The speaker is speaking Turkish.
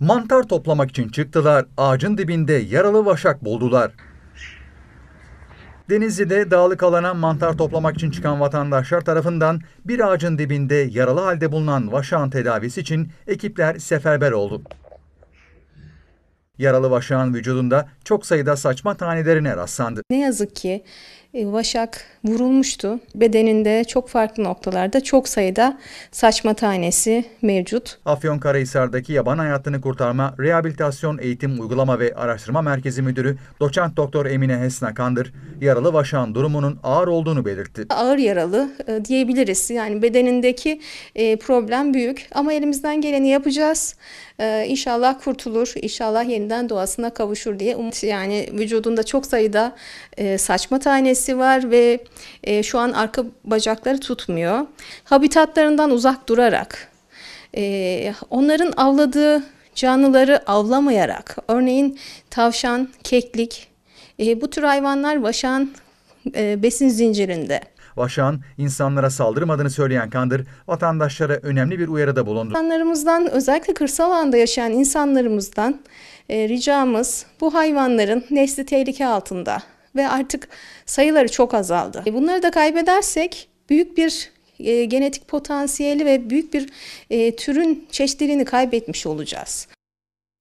Mantar toplamak için çıktılar, ağacın dibinde yaralı vaşak buldular. Denizli'de dağlık alana mantar toplamak için çıkan vatandaşlar tarafından bir ağacın dibinde yaralı halde bulunan vaşağın tedavisi için ekipler seferber oldu. Yaralı Vaşak'ın vücudunda çok sayıda saçma tanelerine rastlandı. Ne yazık ki e, Vaşak vurulmuştu. Bedeninde çok farklı noktalarda çok sayıda saçma tanesi mevcut. Afyonkarahisar'daki Yaban Hayatını Kurtarma Rehabilitasyon Eğitim Uygulama ve Araştırma Merkezi Müdürü Doçent Doktor Emine Hesna Kandır yaralı Vaşak'ın durumunun ağır olduğunu belirtti. Ağır yaralı e, diyebiliriz. Yani bedenindeki e, problem büyük ama elimizden geleni yapacağız. İnşallah kurtulur, inşallah yeniden yeniden doğasına kavuşur diye umut yani vücudunda çok sayıda e, saçma tanesi var ve e, şu an arka bacakları tutmuyor. Habitatlarından uzak durarak e, onların avladığı canlıları avlamayarak örneğin tavşan, keklik e, bu tür hayvanlar yaşayan e, besin zincirinde. Başak'ın insanlara saldırmadığını söyleyen Kandır, vatandaşlara önemli bir uyarıda bulundu. İnsanlarımızdan, özellikle kırsal alanda yaşayan insanlarımızdan e, ricamız bu hayvanların nesli tehlike altında ve artık sayıları çok azaldı. E, bunları da kaybedersek büyük bir e, genetik potansiyeli ve büyük bir e, türün çeşitliliğini kaybetmiş olacağız.